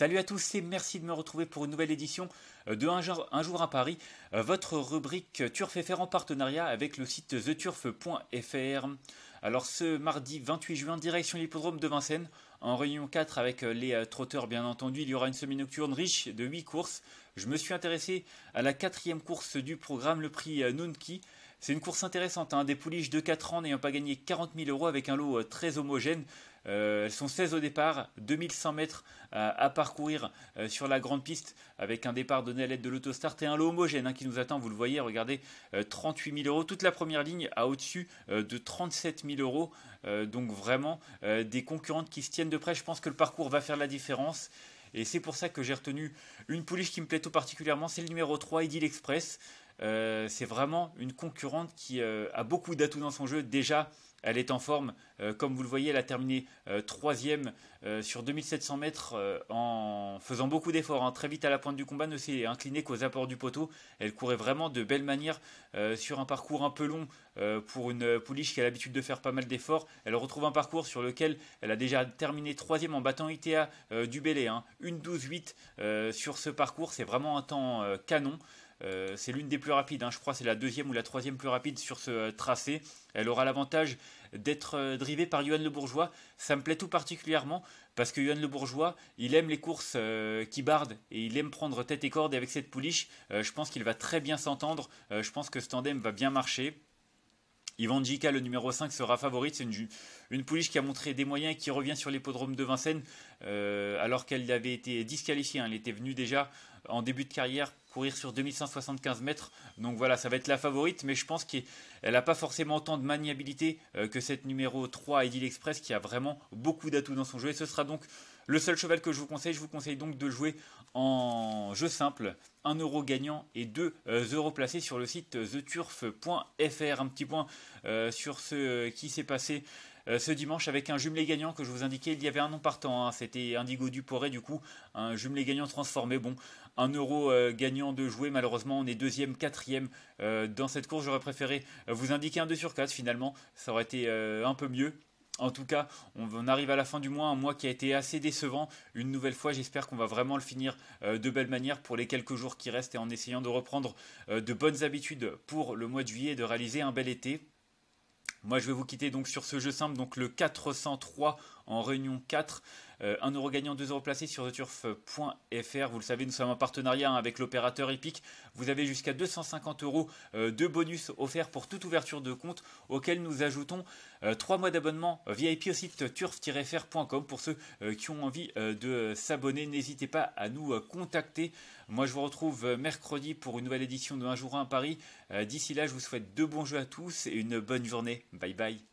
Salut à tous et merci de me retrouver pour une nouvelle édition euh, de Un jour, un à Paris, euh, votre rubrique Turf FR en partenariat avec le site theturf.fr. Alors ce mardi 28 juin, direction l'hippodrome de Vincennes, en réunion 4 avec euh, les trotteurs bien entendu, il y aura une semi-nocturne riche de 8 courses. Je me suis intéressé à la quatrième course du programme, le prix Nunki. C'est une course intéressante, hein. des pouliches de 4 ans n'ayant pas gagné 40 000 euros avec un lot euh, très homogène. Euh, elles sont 16 au départ, 2100 mètres à parcourir euh, sur la grande piste avec un départ donné à l'aide de l'autostart et un lot homogène hein, qui nous attend, vous le voyez, regardez, 38 000 euros, toute la première ligne à au-dessus de 37 000 euros, donc vraiment des concurrentes qui se tiennent de près, je pense que le parcours va faire la différence. Et c'est pour ça que j'ai retenu une pouliche qui me plaît tout particulièrement, c'est le numéro 3, Edil Express. Euh, c'est vraiment une concurrente qui euh, a beaucoup d'atouts dans son jeu. Déjà, elle est en forme. Euh, comme vous le voyez, elle a terminé troisième sur 2700 mètres en faisant beaucoup d'efforts. Hein. Très vite à la pointe du combat, ne s'est inclinée qu'aux apports du poteau. Elle courait vraiment de belle manière sur un parcours un peu long pour une pouliche qui a l'habitude de faire pas mal d'efforts. Elle retrouve un parcours sur lequel elle a déjà terminé troisième en battant ITA du Bélé. Hein. Une 12-8 sur ce parcours, c'est vraiment un temps canon. Euh, c'est l'une des plus rapides, hein. je crois c'est la deuxième ou la troisième plus rapide sur ce euh, tracé. Elle aura l'avantage d'être euh, drivée par Yohan Le Bourgeois. Ça me plaît tout particulièrement parce que Johan Le Bourgeois, il aime les courses qui bardent et il aime prendre tête et corde avec cette pouliche. je pense qu'il va très bien s'entendre. je pense que ce tandem va bien marcher. Ivan Djika, le numéro 5, sera favorite. C'est une, une pouliche qui a montré des moyens et qui revient sur l'hippodrome de Vincennes, euh, alors qu'elle avait été disqualifiée. Hein. Elle était venue déjà en début de carrière courir sur 2175 mètres. Donc voilà, ça va être la favorite, mais je pense qu'elle n'a pas forcément autant de maniabilité euh, que cette numéro 3, Edil Express, qui a vraiment beaucoup d'atouts dans son jeu. Et ce sera donc le seul cheval que je vous conseille, je vous conseille donc de jouer en jeu simple, 1 euro gagnant et 2 euh, euros placés sur le site euh, theturf.fr. Un petit point euh, sur ce qui s'est passé ce dimanche avec un jumelé gagnant que je vous indiquais, il y avait un nom partant, hein. c'était Indigo Duporé du coup, un jumelé gagnant transformé, bon, un euro gagnant de jouer, malheureusement on est deuxième, quatrième dans cette course, j'aurais préféré vous indiquer un 2 sur 4 finalement, ça aurait été un peu mieux, en tout cas, on arrive à la fin du mois, un mois qui a été assez décevant. Une nouvelle fois, j'espère qu'on va vraiment le finir euh, de belle manière pour les quelques jours qui restent et en essayant de reprendre euh, de bonnes habitudes pour le mois de juillet et de réaliser un bel été moi, je vais vous quitter donc sur ce jeu simple, donc le 403 en réunion 4. 1 euh, euro gagnant, 2 euros placés sur theturf.fr. Vous le savez, nous sommes en partenariat hein, avec l'opérateur Epic. Vous avez jusqu'à 250 euros euh, de bonus offerts pour toute ouverture de compte, auquel nous ajoutons 3 euh, mois d'abonnement VIP au site turf-fr.com pour ceux qui ont envie de s'abonner. N'hésitez pas à nous contacter. Moi, je vous retrouve mercredi pour une nouvelle édition de 1 jour 1 à Paris. D'ici là, je vous souhaite de bons jeux à tous et une bonne journée. Bye bye